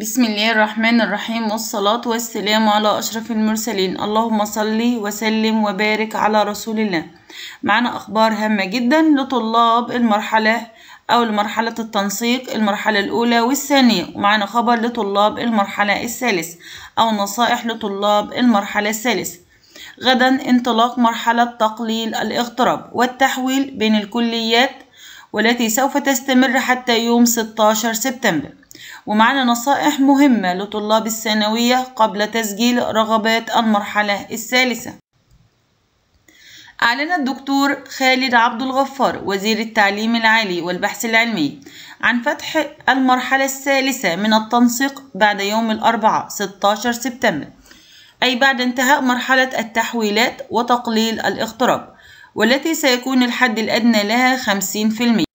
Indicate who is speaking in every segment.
Speaker 1: بسم الله الرحمن الرحيم والصلاة والسلام على أشرف المرسلين اللهم صلي وسلم وبارك على رسول الله معنا أخبار هامة جدا لطلاب المرحلة أو مرحلة التنسيق المرحلة الأولى والثانية ومعنا خبر لطلاب المرحلة الثالثة أو نصائح لطلاب المرحلة الثالثة غدا انطلاق مرحلة تقليل الاغتراب والتحويل بين الكليات والتي سوف تستمر حتى يوم 16 سبتمبر ومعنا نصائح مهمة لطلاب الثانوية قبل تسجيل رغبات المرحلة الثالثة أعلن الدكتور خالد عبد الغفار وزير التعليم العالي والبحث العلمي عن فتح المرحلة الثالثة من التنسيق بعد يوم الأربعاء 16 سبتمبر أي بعد انتهاء مرحلة التحويلات وتقليل الاختراق والتي سيكون الحد الأدنى لها 50%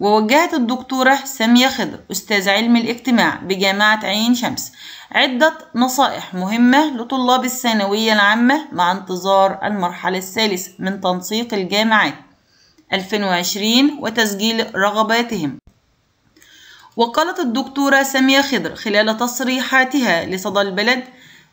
Speaker 1: ووجهت الدكتورة سامية خضر أستاذ علم الاجتماع بجامعة عين شمس عدة نصائح مهمة لطلاب الثانوية العامة مع انتظار المرحلة الثالثة من تنسيق الجامعات 2020 وتسجيل رغباتهم وقالت الدكتورة سامية خضر خلال تصريحاتها لصدى البلد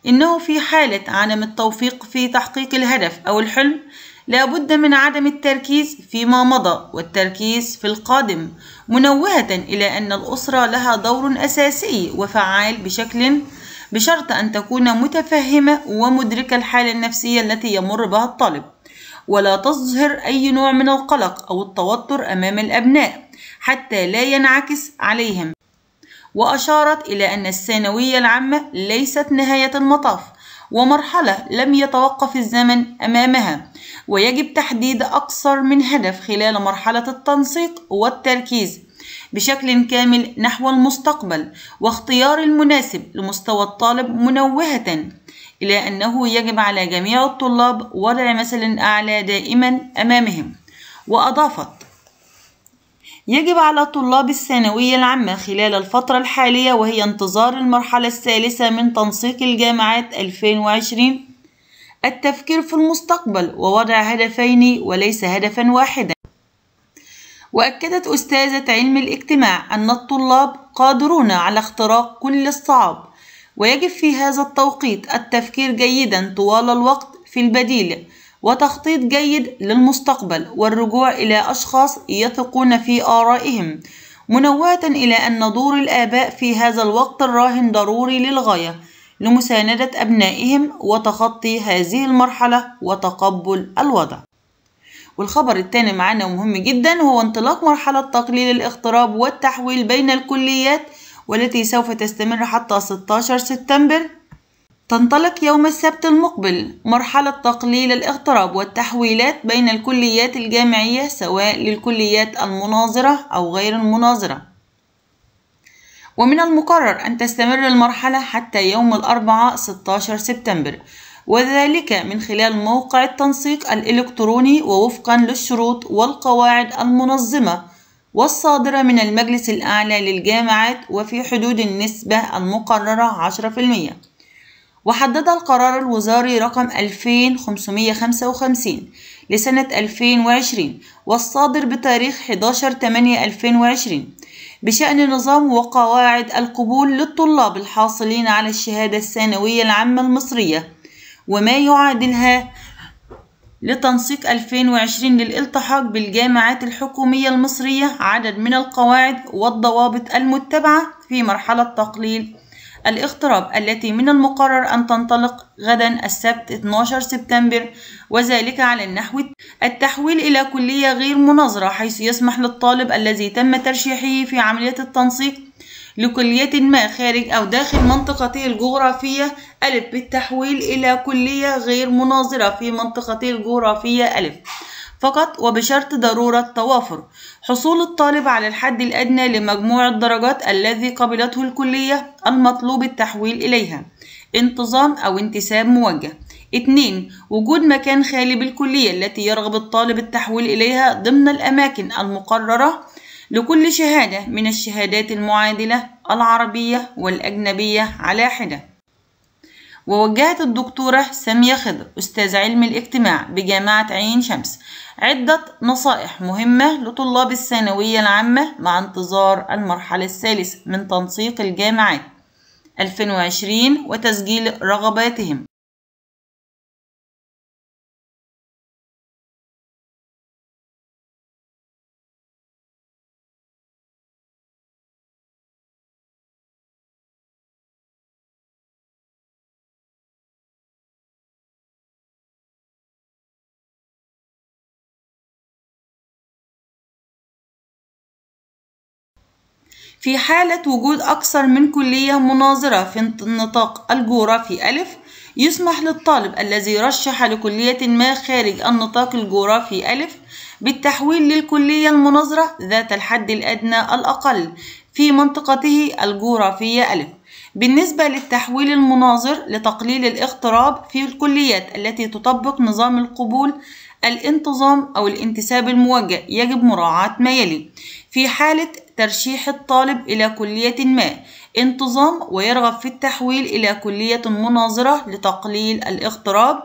Speaker 1: إنه في حالة عدم التوفيق في تحقيق الهدف أو الحلم لابد من عدم التركيز فيما مضى والتركيز في القادم منوهة إلى أن الأسرة لها دور أساسي وفعال بشكل بشرط أن تكون متفهمة ومدركة الحالة النفسية التي يمر بها الطالب ولا تظهر أي نوع من القلق أو التوتر أمام الأبناء حتى لا ينعكس عليهم وأشارت إلى أن الثانوية العامة ليست نهاية المطاف ومرحلة لم يتوقف الزمن أمامها ويجب تحديد أكثر من هدف خلال مرحلة التنسيق والتركيز بشكل كامل نحو المستقبل واختيار المناسب لمستوى الطالب منوهة إلى أنه يجب على جميع الطلاب وضع مثل أعلى دائما أمامهم وأضافت يجب على طلاب الثانوية العامة خلال الفترة الحالية وهي انتظار المرحلة الثالثة من تنسيق الجامعات 2020 التفكير في المستقبل ووضع هدفين وليس هدفا واحدا وأكدت أستاذة علم الاجتماع أن الطلاب قادرون على اختراق كل الصعاب ويجب في هذا التوقيت التفكير جيدا طوال الوقت في البديل وتخطيط جيد للمستقبل والرجوع إلى أشخاص يثقون في آرائهم منوهة إلى أن دور الآباء في هذا الوقت الراهن ضروري للغاية لمساندة أبنائهم وتخطي هذه المرحلة وتقبل الوضع والخبر التاني معانا ومهم جدا هو انطلاق مرحلة تقليل الاغتراب والتحويل بين الكليات والتي سوف تستمر حتى 16 سبتمبر تنطلق يوم السبت المقبل مرحلة تقليل الاغتراب والتحويلات بين الكليات الجامعية سواء للكليات المناظرة أو غير المناظرة ومن المقرر أن تستمر المرحلة حتى يوم الأربعاء 16 سبتمبر وذلك من خلال موقع التنسيق الإلكتروني ووفقا للشروط والقواعد المنظمة والصادرة من المجلس الأعلى للجامعات وفي حدود النسبة المقررة 10% وحدد القرار الوزاري رقم 2555 لسنة 2020 والصادر بتاريخ 11/8/2020 بشأن نظام وقواعد القبول للطلاب الحاصلين على الشهادة الثانوية العامة المصرية وما يعادلها لتنسيق 2020 للالتحاق بالجامعات الحكومية المصرية عدد من القواعد والضوابط المتبعة في مرحلة تقليل الاغتراب التي من المقرر أن تنطلق غدا السبت 12 سبتمبر وذلك على النحو التحويل إلى كلية غير مناظرة حيث يسمح للطالب الذي تم ترشيحه في عملية التنسيق لكلية ما خارج أو داخل منطقته الجغرافية ألف بالتحويل إلى كلية غير مناظرة في منطقته الجغرافية ألف فقط وبشرط ضرورة توافر حصول الطالب على الحد الأدنى لمجموع الدرجات الذي قبلته الكلية المطلوب التحويل إليها انتظام أو انتساب موجه 2 وجود مكان خالي بالكلية التي يرغب الطالب التحويل إليها ضمن الأماكن المقررة لكل شهادة من الشهادات المعادلة العربية والأجنبية على حدة ووجهت الدكتورة سامية خضر أستاذ علم الاجتماع بجامعة عين شمس عدة نصائح مهمة لطلاب الثانوية العامة مع انتظار المرحلة الثالثة من تنسيق الجامعات 2020 وتسجيل رغباتهم في حالة وجود أكثر من كلية مناظرة في النطاق الجغرافي أ يسمح للطالب الذي رشح لكلية ما خارج النطاق الجغرافي أ بالتحويل للكلية المناظرة ذات الحد الأدنى الأقل في منطقته الجغرافية أ بالنسبة للتحويل المناظر لتقليل الاغتراب في الكليات التي تطبق نظام القبول الانتظام أو الانتساب الموجه يجب مراعاة ما يلي في حالة ترشيح الطالب إلى كلية ما انتظام ويرغب في التحويل إلى كلية مناظرة لتقليل الاغتراب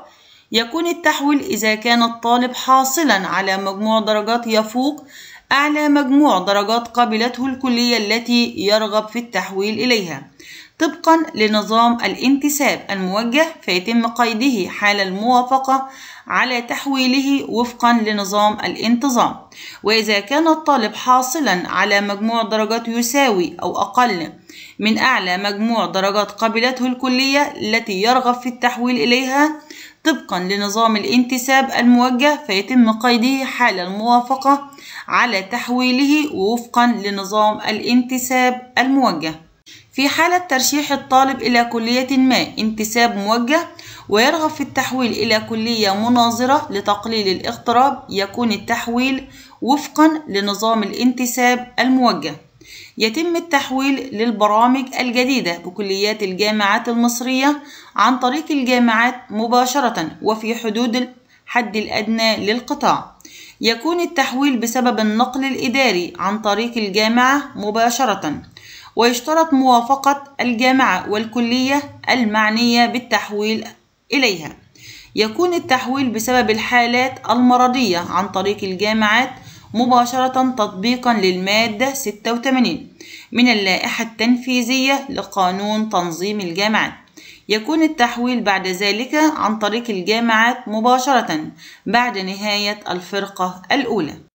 Speaker 1: يكون التحويل إذا كان الطالب حاصلا على مجموع درجات يفوق أعلى مجموع درجات قبلته الكلية التي يرغب في التحويل إليها طبقا لنظام الانتساب الموجه فيتم قيده حال الموافقة على تحويله وفقا لنظام الانتظام وإذا كان الطالب حاصلا على مجموع درجات يساوي أو أقل من أعلى مجموع درجات قبلته الكلية التي يرغب في التحويل إليها طبقا لنظام الانتساب الموجه فيتم قيده حال الموافقة على تحويله وفقا لنظام الانتساب الموجه في حالة ترشيح الطالب إلى كلية ما انتساب موجه ويرغب في التحويل إلى كلية مناظرة لتقليل الاغتراب يكون التحويل وفقا لنظام الانتساب الموجه يتم التحويل للبرامج الجديدة بكليات الجامعات المصرية عن طريق الجامعات مباشرة وفي حدود الحد الأدنى للقطاع يكون التحويل بسبب النقل الإداري عن طريق الجامعة مباشرة ويشترط موافقة الجامعة والكلية المعنية بالتحويل إليها يكون التحويل بسبب الحالات المرضية عن طريق الجامعات مباشرة تطبيقا للمادة 86 من اللائحة التنفيذية لقانون تنظيم الجامعات يكون التحويل بعد ذلك عن طريق الجامعات مباشرة بعد نهاية الفرقة الأولى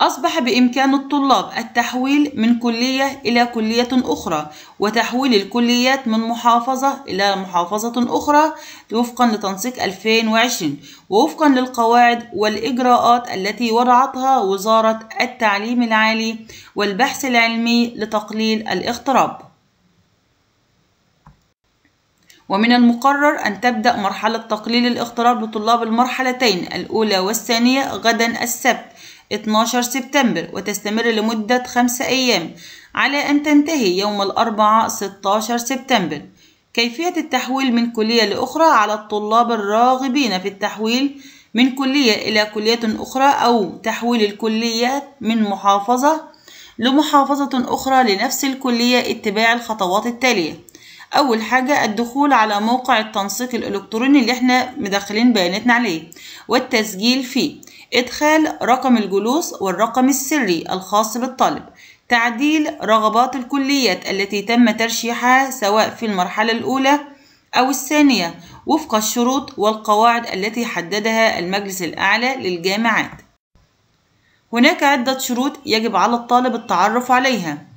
Speaker 1: أصبح بإمكان الطلاب التحويل من كلية إلى كلية أخرى وتحويل الكليات من محافظة إلى محافظة أخرى وفقا لتنسيق 2020 ووفقا للقواعد والإجراءات التي وضعتها وزارة التعليم العالي والبحث العلمي لتقليل الاغتراب ومن المقرر أن تبدأ مرحلة تقليل الاغتراب لطلاب المرحلتين الأولى والثانية غدا السبت 12 سبتمبر وتستمر لمدة خمسة أيام على أن تنتهي يوم الأربعاء 16 سبتمبر كيفية التحويل من كلية لأخرى على الطلاب الراغبين في التحويل من كلية إلى كلية أخرى أو تحويل الكليات من محافظة لمحافظة أخرى لنفس الكلية اتباع الخطوات التالية أول حاجة الدخول على موقع التنسيق الإلكتروني اللي احنا مدخلين بياناتنا عليه والتسجيل فيه إدخال رقم الجلوس والرقم السري الخاص بالطالب تعديل رغبات الكليات التي تم ترشيحها سواء في المرحلة الأولى أو الثانية وفق الشروط والقواعد التي حددها المجلس الأعلى للجامعات هناك عدة شروط يجب على الطالب التعرف عليها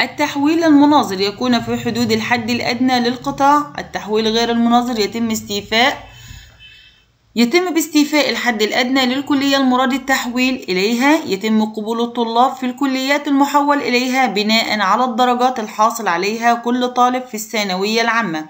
Speaker 1: التحويل المناظر يكون في حدود الحد الأدنى للقطاع التحويل غير المناظر يتم استيفاء يتم باستيفاء الحد الأدنى للكلية المراد التحويل إليها يتم قبول الطلاب في الكليات المحول إليها بناء على الدرجات الحاصل عليها كل طالب في الثانوية العامة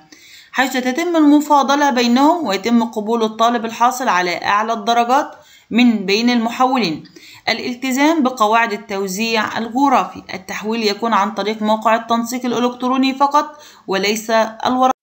Speaker 1: حيث تتم المفاضلة بينهم ويتم قبول الطالب الحاصل على أعلى الدرجات من بين المحولين الالتزام بقواعد التوزيع الجغرافي التحويل يكون عن طريق موقع التنسيق الإلكتروني فقط وليس الورق